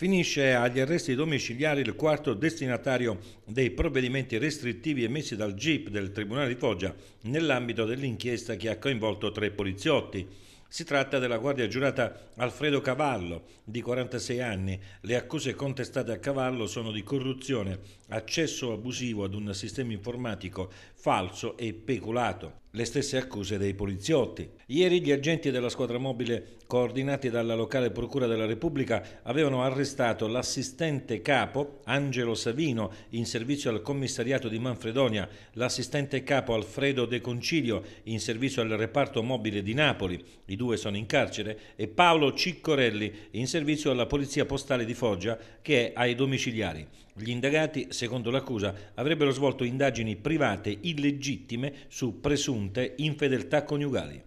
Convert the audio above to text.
Finisce agli arresti domiciliari il quarto destinatario dei provvedimenti restrittivi emessi dal GIP del Tribunale di Foggia nell'ambito dell'inchiesta che ha coinvolto tre poliziotti. Si tratta della guardia giurata Alfredo Cavallo, di 46 anni. Le accuse contestate a Cavallo sono di corruzione, accesso abusivo ad un sistema informatico falso e peculato le stesse accuse dei poliziotti. Ieri gli agenti della squadra mobile, coordinati dalla locale Procura della Repubblica, avevano arrestato l'assistente capo Angelo Savino in servizio al commissariato di Manfredonia, l'assistente capo Alfredo De Concilio in servizio al reparto mobile di Napoli, i due sono in carcere, e Paolo Ciccorelli in servizio alla polizia postale di Foggia che è ai domiciliari. Gli indagati, secondo l'accusa, avrebbero svolto indagini private illegittime su presunti presunte infedeltà coniugali.